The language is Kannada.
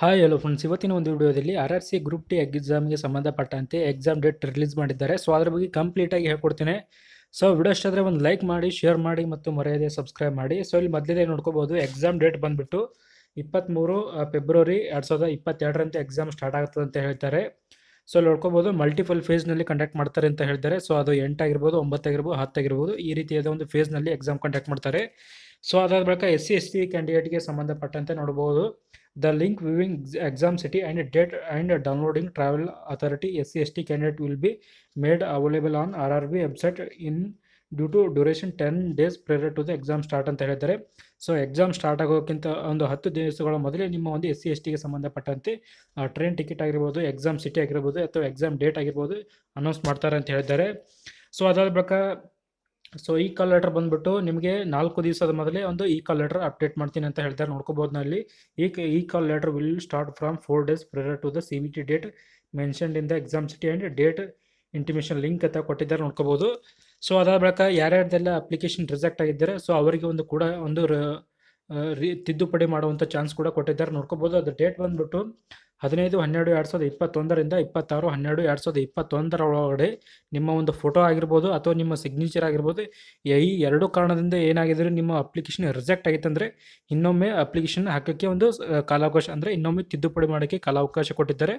ಹಾಯ್ ಹಲೋ ಫ್ರೆಂಡ್ಸ್ ಇವತ್ತಿನ ಒಂದು ವಿಡಿಯೋದಲ್ಲಿ R R C group T ಎಕ್ಸಾಮ್ಗೆ ಸಂಬಂಧಪಟ್ಟಂತೆ ಎಕ್ಸಾಮ್ ಡೇಟ್ ರಿಲೀಸ್ ಮಾಡಿದ್ದಾರೆ ಸೊ ಅದ್ರ ಬಗ್ಗೆ ಕಂಪ್ಲೀಟಾಗಿ ಹೇಳ್ಕೊಡ್ತೀನಿ ಸೊ ವಿಡಿಯೋ ಅಷ್ಟಾದರೆ ಒಂದು ಲೈಕ್ ಮಾಡಿ ಶೇರ್ ಮಾಡಿ ಮತ್ತು ಮರೆಯದೆ ಸಬ್ಸ್ಕ್ರೈಬ್ ಮಾಡಿ ಸೊ ಇಲ್ಲಿ ಮೊದಲೇ ನೋಡ್ಕೋಬೋದು ಎಕ್ಸಾಮ್ ಡೇಟ್ ಬಂದುಬಿಟ್ಟು ಇಪ್ಪತ್ತ್ಮೂರು ಫೆಬ್ರವರಿ ಎರಡು ಸಾವಿರದ ಇಪ್ಪತ್ತೆರಡರಂತೆ ಎಕ್ಸಾಮ್ ಸ್ಟಾರ್ಟ್ ಆಗ್ತದೆ ಅಂತ ಹೇಳ್ತಾರೆ ಸೊ ಅಲ್ಲಿ ನೋಡ್ಕೋಬೋದು ಮಲ್ಟಿಪಲ್ ಫೇಸ್ನಲ್ಲಿ ಕಂಡಕ್ಟ್ ಮಾಡ್ತಾರೆ ಅಂತ ಹೇಳ್ತಾರೆ ಸೊ ಅದು ಎಂಟಾಗಿರ್ಬೋದು ಒಂಬತ್ತಾಗಿರ್ಬೋದು ಹತ್ತಾಗಿರ್ಬೋದು ಈ ರೀತಿಯಾದ ಒಂದು ಫೇಸ್ನಲ್ಲಿ ಎಕ್ಸಾಮ್ ಕಂಡಕ್ಟ್ ಮಾಡ್ತಾರೆ ಸೊ ಅದಾದ ಬಳಿಕ ಎಸ್ ಸಿ ಎಸ್ ಟಿ ಕ್ಯಾಂಡಿಡೇಟ್ಗೆ ಸಂಬಂಧಪಟ್ಟಂತೆ ನೋಡಬಹುದು the link viewing exam city and date and downloading travel authority S C S T candidate will be made available on R R B website in due to duration ten days prior to the exam start ಅಂತ ಹೇಳಿದ್ದಾರೆ ಸೊ ಎಕ್ಸಾಮ್ ಸ್ಟಾರ್ಟ್ ಆಗೋಕ್ಕಿಂತ ಒಂದು ಹತ್ತು ದಿವಸಗಳ ಮೊದಲೇ ನಿಮ್ಮ ಒಂದು ಎಸ್ ಸಿ ಎಸ್ ಟಿಗೆ ಸಂಬಂಧಪಟ್ಟಂತೆ ಟ್ರೈನ್ ಟಿಕೆಟ್ ಆಗಿರ್ಬೋದು ಎಕ್ಸಾಮ್ ಸಿಟಿ ಆಗಿರ್ಬೋದು ಅಥವಾ ಎಕ್ಸಾಮ್ ಡೇಟ್ ಆಗಿರ್ಬೋದು ಅನೌನ್ಸ್ ಮಾಡ್ತಾರೆ ಅಂತ ಹೇಳಿದ್ದಾರೆ ಸೊ ಅದಾದ ಬಳಿಕ ಸೊ ಈ ಕಾಲ್ ಲೆಟರ್ ಬಂದ್ಬಿಟ್ಟು ನಿಮಗೆ ನಾಲ್ಕು ದಿವಸದ ಮೊದಲೇ ಒಂದು ಈ ಕಾಲ್ ಲೆಟರ್ ಅಪ್ಡೇಟ್ ಮಾಡ್ತೀನಿ ಅಂತ ಹೇಳ್ತಾರೆ ನೋಡ್ಕೋಬೋದು ನಲ್ಲಿ ಈ ಈ call letter will start from four days prior to the C T date mention in the exam city and date intimation link ಅಂತ ಕೊಟ್ಟಿದ್ದಾರೆ ನೋಡ್ಕೋಬೋದು ಸೊ ಅದಾದ ಬಳಿಕ ಯಾರ್ಯಾರ್ದೆಲ್ಲ ಅಪ್ಲಿಕೇಶನ್ ರಿಜೆಕ್ಟ್ ಆಗಿದ್ದಾರೆ ಸೊ ಅವರಿಗೆ ಒಂದು ಕೂಡ ಒಂದು ತಿದ್ದುಪಡಿ ಮಾಡುವಂಥ ಚಾನ್ಸ್ ಕೂಡ ಕೊಟ್ಟಿದ್ದಾರೆ ನೋಡ್ಕೋಬೋದು ಅದು ಡೇಟ್ ಬಂದ್ಬಿಟ್ಟು ಹದಿನೈದು ಹನ್ನೆರಡು ಎರಡು ಸಾವಿರದ ಇಪ್ಪತ್ತೊಂದರಿಂದ ಇಪ್ಪತ್ತಾರು ಹನ್ನೆರಡು ಎರಡು ಸಾವಿರದ ಇಪ್ಪತ್ತೊಂದರ ಒಳಗಡೆ ನಿಮ್ಮ ಒಂದು ಫೋಟೋ ಆಗಿರ್ಬೋದು ಅಥವಾ ನಿಮ್ಮ ಸಿಗ್ನೇಚರ್ ಆಗಿರ್ಬೋದು ಈ ಎರಡು ಕಾರಣದಿಂದ ಏನಾಗಿದ್ರೆ ನಿಮ್ಮ ಅಪ್ಲಿಕೇಶನ್ ರಿಜೆಕ್ಟ್ ಅಂದರೆ ಇನ್ನೊಮ್ಮೆ ಅಪ್ಲಿಕೇಶನ್ ಹಾಕೋಕ್ಕೆ ಒಂದು ಕಾಲಾವಕಾಶ ಅಂದರೆ ಇನ್ನೊಮ್ಮೆ ತಿದ್ದುಪಡಿ ಮಾಡೋಕ್ಕೆ ಕಾಲಾವಕಾಶ ಕೊಟ್ಟಿದ್ದಾರೆ